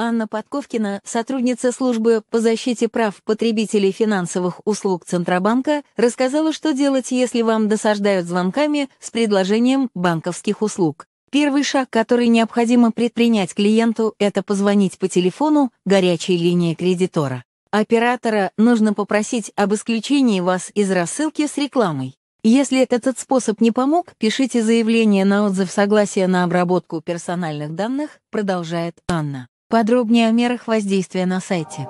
Анна Подковкина, сотрудница службы по защите прав потребителей финансовых услуг Центробанка, рассказала, что делать, если вам досаждают звонками с предложением банковских услуг. Первый шаг, который необходимо предпринять клиенту, это позвонить по телефону горячей линии кредитора. Оператора нужно попросить об исключении вас из рассылки с рекламой. Если этот способ не помог, пишите заявление на отзыв согласия на обработку персональных данных, продолжает Анна. Подробнее о мерах воздействия на сайте.